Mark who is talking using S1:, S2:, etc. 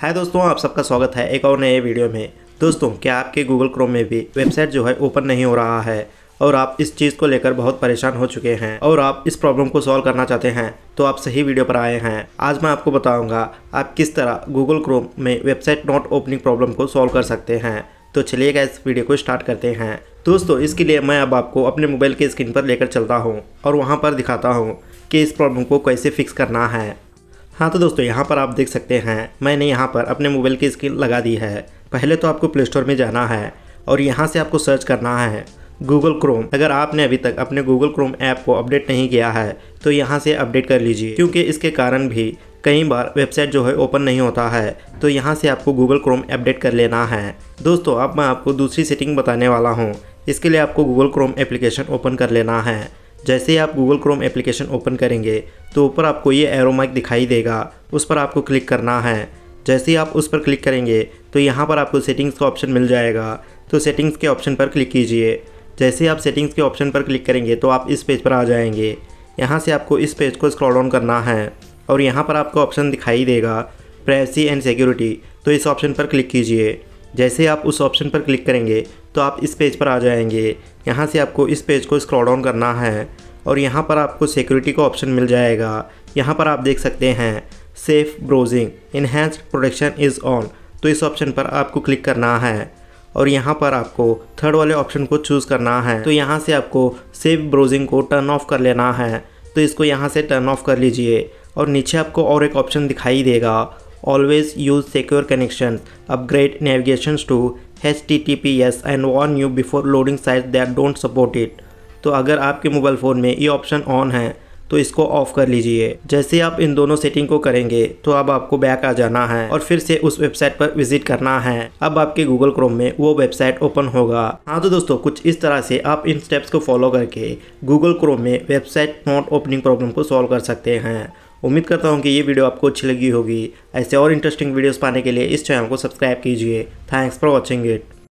S1: हाय दोस्तों आप सबका स्वागत है एक और नए वीडियो में दोस्तों क्या आपके गूगल क्रोम में भी वेबसाइट जो है ओपन नहीं हो रहा है और आप इस चीज़ को लेकर बहुत परेशान हो चुके हैं और आप इस प्रॉब्लम को सॉल्व करना चाहते हैं तो आप सही वीडियो पर आए हैं आज मैं आपको बताऊँगा आप किस तरह गूगल क्रोम में वेबसाइट नॉट ओपनिंग प्रॉब्लम को सॉल्व कर सकते हैं तो चलिएगा इस वीडियो को स्टार्ट करते हैं दोस्तों इसके लिए मैं अब आपको अपने मोबाइल के स्क्रीन पर लेकर चलता हूँ और वहाँ पर दिखाता हूँ कि इस प्रॉब्लम को कैसे फिक्स करना है हाँ तो दोस्तों यहाँ पर आप देख सकते हैं मैंने यहाँ पर अपने मोबाइल की स्क्रीन लगा दी है पहले तो आपको प्ले स्टोर में जाना है और यहाँ से आपको सर्च करना है गूगल क्रोम अगर आपने अभी तक अपने गूगल क्रोम ऐप को अपडेट नहीं किया है तो यहाँ से अपडेट कर लीजिए क्योंकि इसके कारण भी कई बार वेबसाइट जो है ओपन नहीं होता है तो यहाँ से आपको गूगल क्रोम अपडेट कर लेना है दोस्तों अब आप मैं आपको दूसरी सेटिंग बताने वाला हूँ इसके लिए आपको गूगल क्रोम एप्लीकेशन ओपन कर लेना है जैसे ही आप गूगल क्रोम एप्लीकेशन ओपन करेंगे तो ऊपर आपको ये एरो माइक दिखाई देगा उस पर आपको क्लिक करना है जैसे ही आप उस पर क्लिक करेंगे तो यहाँ पर आपको सेटिंग्स का ऑप्शन मिल जाएगा तो सेटिंग्स के ऑप्शन पर क्लिक कीजिए जैसे ही आप सेटिंग्स के ऑप्शन पर क्लिक करेंगे तो आप इस पेज पर आ जाएंगे यहाँ से आपको इस पेज को स्क्रॉल डाउन करना है और यहाँ पर आपको ऑप्शन दिखाई देगा प्राइवेसी एंड सिक्योरिटी तो इस ऑप्शन पर क्लिक कीजिए जैसे आप उस ऑप्शन पर क्लिक करेंगे तो आप इस पेज पर आ जाएंगे यहाँ से आपको इस पेज को स्क्रॉल डाउन करना है और यहाँ पर आपको सिक्योरिटी का ऑप्शन मिल जाएगा यहाँ पर आप देख सकते हैं safe browsing enhanced protection is on तो इस ऑप्शन पर आपको क्लिक करना है और यहाँ पर आपको थर्ड वाले ऑप्शन को चूज़ करना है तो यहाँ से आपको सेफ ब्राउजिंग को टर्न ऑफ कर लेना है तो इसको यहाँ से टर्न ऑफ कर लीजिए और नीचे आपको और एक ऑप्शन दिखाई देगा Always use secure connections. Upgrade navigations to HTTPS and warn you before loading sites that don't support it. तो अगर आपके मोबाइल फ़ोन में ये ऑप्शन ऑन है तो इसको ऑफ कर लीजिए जैसे आप इन दोनों सेटिंग को करेंगे तो अब आपको बैक आ जाना है और फिर से उस वेबसाइट पर विजिट करना है अब आपके गूगल क्रोम में वो वेबसाइट ओपन होगा हाँ तो दोस्तों कुछ इस तरह से आप इन स्टेप्स को फॉलो करके गूगल क्रोम में वेबसाइट नॉट ओपनिंग प्रॉब्लम को सॉल्व कर सकते हैं उम्मीद करता हूँ कि ये वीडियो आपको अच्छी लगी होगी ऐसे और इंटरेस्टिंग वीडियोस पाने के लिए इस चैनल को सब्सक्राइब कीजिए थैंक्स फॉर वॉचिंग इट